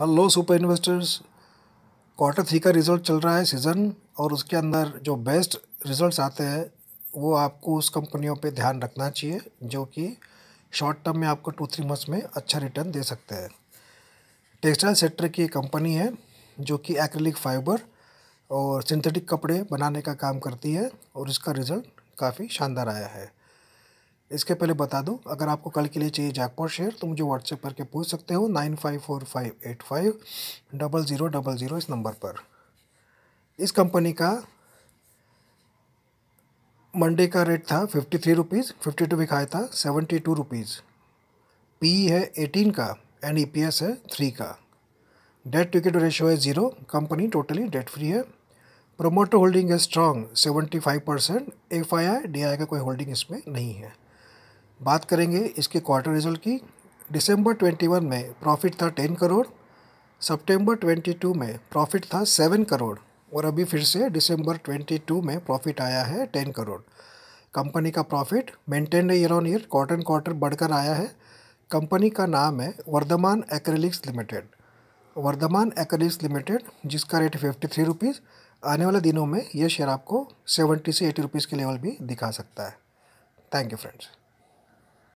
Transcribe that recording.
hello super investors quarter three का result चल रहा है सीज़न और उसके अंदर जो बेस्ट रिजल्ट्स आते हैं वो आपको उस कंपनियों पे ध्यान रखना चाहिए जो कि शॉर्ट टर्म में आपको टू थ्री मंथ्स में अच्छा रिटर्न दे सकते हैं टेक्सटाइल सेक्टर की कंपनी है जो कि एक्रेलिक फाइबर और सिंथेटिक कपड़े बनाने का काम करती है और इसका रिज़ल्ट काफ़ी शानदार आया है इसके पहले बता दूं अगर आपको कल के लिए चाहिए जैकपॉट शेयर तो मुझे व्हाट्सएप करके पूछ सकते हो nine five four five eight five double zero double zero इस नंबर पर इस कंपनी का मंडे का रेट था fifty three rupees fifty two बिखाया था सेवेंटी टू रुपीज़ पी है एटीन का एंड ई पी एस है थ्री का डेट टिकट रेशियो है zero company totally debt free है प्रोमोटर होल्डिंग है strong seventy five percent F I I D I I कोई होल्डिंग इसमें नहीं है बात करेंगे इसके क्वार्टर रिजल्ट की दिसंबर 21 में प्रॉफिट था 10 करोड़ सितंबर 22 में प्रॉफिट था 7 करोड़ और अभी फिर से दिसंबर 22 में प्रॉफिट आया है 10 करोड़ कंपनी का profit maintain year on year quarter quarter बढ़कर आया है कंपनी का नाम है Vardhman Acrylics Limited Vardhman Acrylics Limited जिसका रेट फिफ्टी थ्री रुपीज़ आने वाले दिनों में यह शेयर आपको सेवेंटी से एटी रुपीज़ के लेवल भी दिखा सकता है थैंक यू फ्रेंड्स